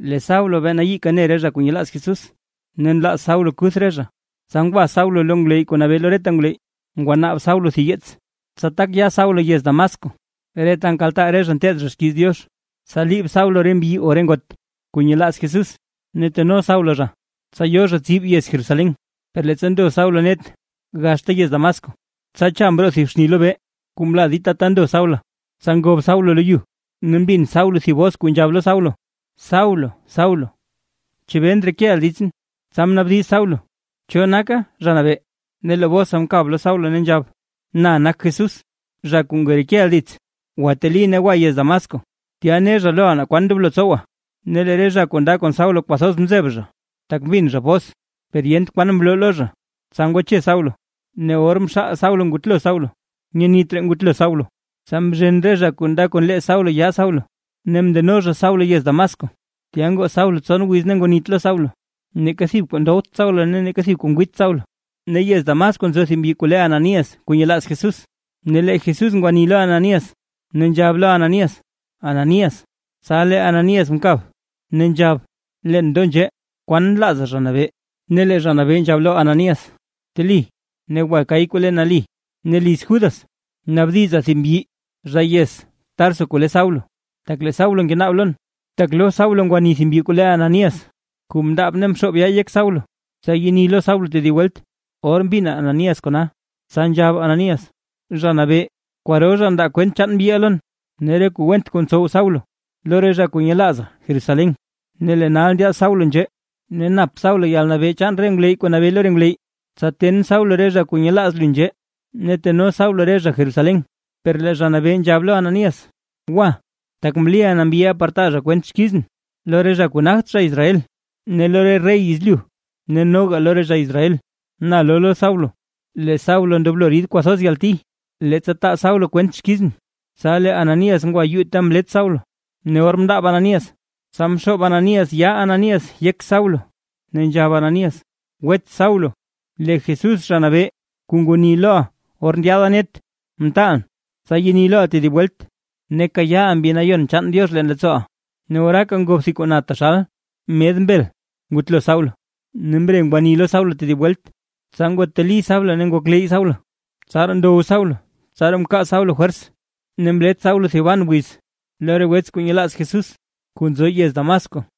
Le Saulo ven allí canereja cuñilas Jesús. Nen la Saulo cutreja. Sangua Saulo longle con abelore Guana Saulo sillets. Satak Saulo y es Damasco. Eretan calta erejan tedres quis Dios. Salib Saulo rembi orengot. Cuñilas Jesús. Neteno Saulo ra. Sayoja zib y es Jerusalén. Perlecendo Saulo net. es Damasco. Sacha Ambrosio Schnilobe. Cumladita tando Saulo. Sangob Saulo leyu. Nimbin Saulo si vos cuñablo Saulo. Saulo, Saulo. Chivendre que sam samnabdi Saulo. naka ranabe. Nelobo samkablo Saulo nenjab. Na nak Jesus, rakungurike alit. Wateli newa yes Damasco. Tiane lo ana quando blotsowa. Nelere conda con Saulo pasos mzebra. Takvin rabos. Perient quan bloloja. Sangoche Saulo. Neorm sa Saulo ngutlo Saulo. Nyeni ngutlo Saulo. Samjenre conda con le Saulo ya Saulo. NEM DE nemdeno Saulo ES Damasco. Tiango Saulo son NENGO NITLO Saulo. Necasib con dot Saulo ne con huit Saulo. Ne ES Damasco en sos Ananías, cuñelas Jesús. Nele Jesús guanilo Ananías. Nenjablo Ananías. Ananías. Sale Ananías un cab. Nenjab. Len donje. Cuan las ranabe. Nele ranabe habló Ananías. Teli. Ne guacaicule nali. Nelis Judas. Nabdiza simbi. Reyes. Tarso cule Saulo. takle saulo nge naulon. Taklo saulo nge ni simbi kule ananias. Kum dap nem shop ya yek saulo. Sa yini lo saulo te di welt. Or bina ananias kona. San jab ananias. Jana be. Kwaro jan da kwen chan bi alon. Nere ku wendt kun sou saulo. Lore ja kun yelaza. Jerusalem. Nele naal dia saulo nje. Ne nap saulo yal na be chan renglei kun abe lo renglei. Sa ten saulo reja kun yelaz lunje. Ne te no saulo reja Jerusalem. Per le jana be en jablo ananias. Wah. Takmlia nambia parta racuench Lore Israel. Ne lore rey isliu. Ne no lore Israel. Na lolo saulo. Le saulo en doblorid cuasos yalti. Le saulo cuench Sale Ananías en yutam let saulo. Ne ormda bananías. Samsho Bananias, ya Ananias, yek saulo. Nenja bananías. Wet saulo. Le Jesús ranabe. Kunguniloa. Orndiadanet. Mtaan. Sayiniloa te di vuelta nekaya ambinayon chan Dios len lezo. Neurak angop sikuna medbel, gutlo saulo. NEMBRE guanilo saulo te di vuelt. Sango teli saulo nengo klei saulo. Saran do saulo, saram ka saulo huers. Nemblet saulo se van wets Jesús, kunzoyes Damasco.